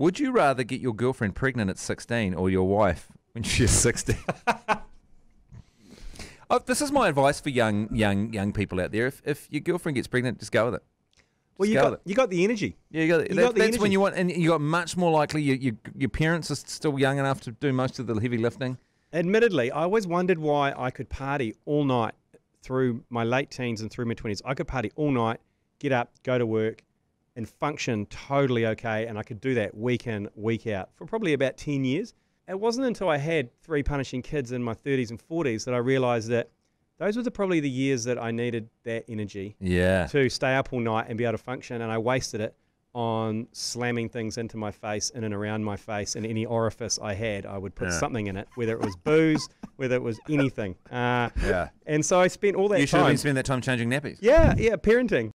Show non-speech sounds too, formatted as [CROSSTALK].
Would you rather get your girlfriend pregnant at 16 or your wife when she's 60? [LAUGHS] oh, this is my advice for young, young, young people out there. If, if your girlfriend gets pregnant, just go with it. Well, you got, you got the energy. Yeah, you got, you that, got the that's energy. when you want, and you got much more likely. You, you, your parents are still young enough to do most of the heavy lifting. Admittedly, I always wondered why I could party all night through my late teens and through my twenties. I could party all night, get up, go to work, and function totally okay. And I could do that week in, week out for probably about 10 years. It wasn't until I had three punishing kids in my 30s and 40s that I realized that those were the, probably the years that I needed that energy yeah. to stay up all night and be able to function. And I wasted it on slamming things into my face, in and around my face, and any orifice I had, I would put yeah. something in it, whether it was booze, [LAUGHS] whether it was anything. Uh, yeah. And so I spent all that. You should time, have spending that time changing nappies. Yeah, yeah, parenting.